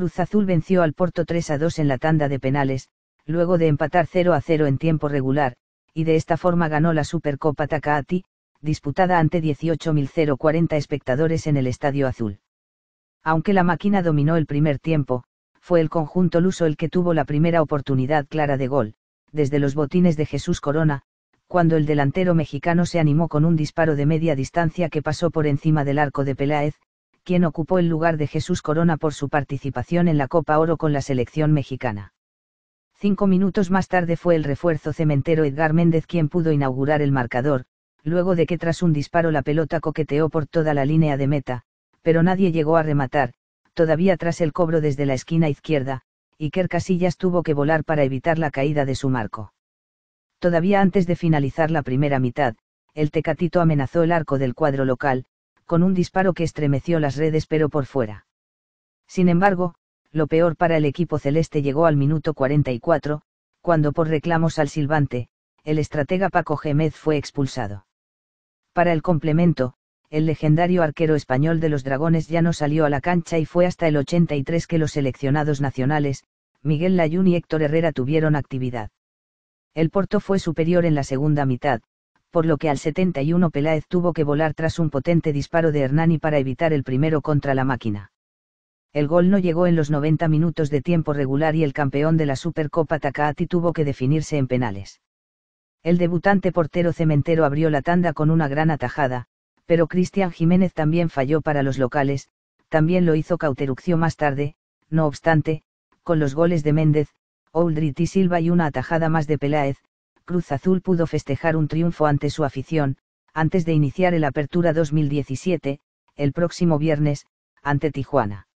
Cruz Azul venció al Porto 3 a 2 en la tanda de penales, luego de empatar 0 a 0 en tiempo regular, y de esta forma ganó la Supercopa Takahati, disputada ante 18.040 espectadores en el Estadio Azul. Aunque la máquina dominó el primer tiempo, fue el conjunto luso el que tuvo la primera oportunidad clara de gol, desde los botines de Jesús Corona, cuando el delantero mexicano se animó con un disparo de media distancia que pasó por encima del arco de Peláez, quien ocupó el lugar de Jesús Corona por su participación en la Copa Oro con la selección mexicana. Cinco minutos más tarde fue el refuerzo cementero Edgar Méndez quien pudo inaugurar el marcador, luego de que tras un disparo la pelota coqueteó por toda la línea de meta, pero nadie llegó a rematar, todavía tras el cobro desde la esquina izquierda, Iker Casillas tuvo que volar para evitar la caída de su marco. Todavía antes de finalizar la primera mitad, el Tecatito amenazó el arco del cuadro local, con un disparo que estremeció las redes pero por fuera. Sin embargo, lo peor para el equipo celeste llegó al minuto 44, cuando por reclamos al silbante, el estratega Paco Gémez fue expulsado. Para el complemento, el legendario arquero español de los Dragones ya no salió a la cancha y fue hasta el 83 que los seleccionados nacionales, Miguel Layún y Héctor Herrera tuvieron actividad. El Porto fue superior en la segunda mitad, por lo que al 71 Peláez tuvo que volar tras un potente disparo de Hernani para evitar el primero contra la máquina. El gol no llegó en los 90 minutos de tiempo regular y el campeón de la Supercopa Takahati tuvo que definirse en penales. El debutante portero Cementero abrió la tanda con una gran atajada, pero Cristian Jiménez también falló para los locales, también lo hizo Cauteruccio más tarde, no obstante, con los goles de Méndez, Oldrit y Silva y una atajada más de Peláez, Cruz Azul pudo festejar un triunfo ante su afición, antes de iniciar el Apertura 2017, el próximo viernes, ante Tijuana.